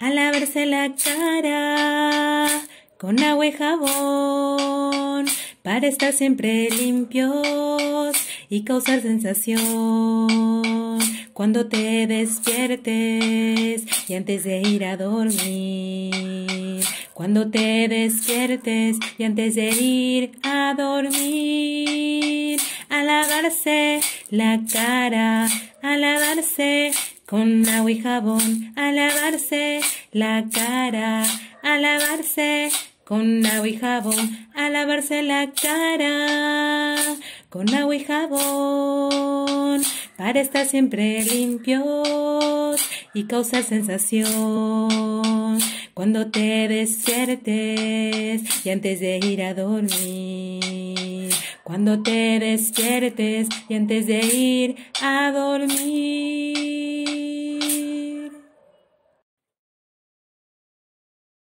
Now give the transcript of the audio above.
a lavarse la cara con agua y jabón para estar siempre limpios y causar sensación cuando te despiertes y antes de ir a dormir. Cuando te despiertes y antes de ir a dormir, a lavarse la cara, a lavarse con agua y jabón a lavarse la cara, a lavarse con agua y jabón, a lavarse la cara, con agua y jabón, para estar siempre limpios y causar sensación. Cuando te despiertes y antes de ir a dormir cuando te despiertes y antes de ir a dormir.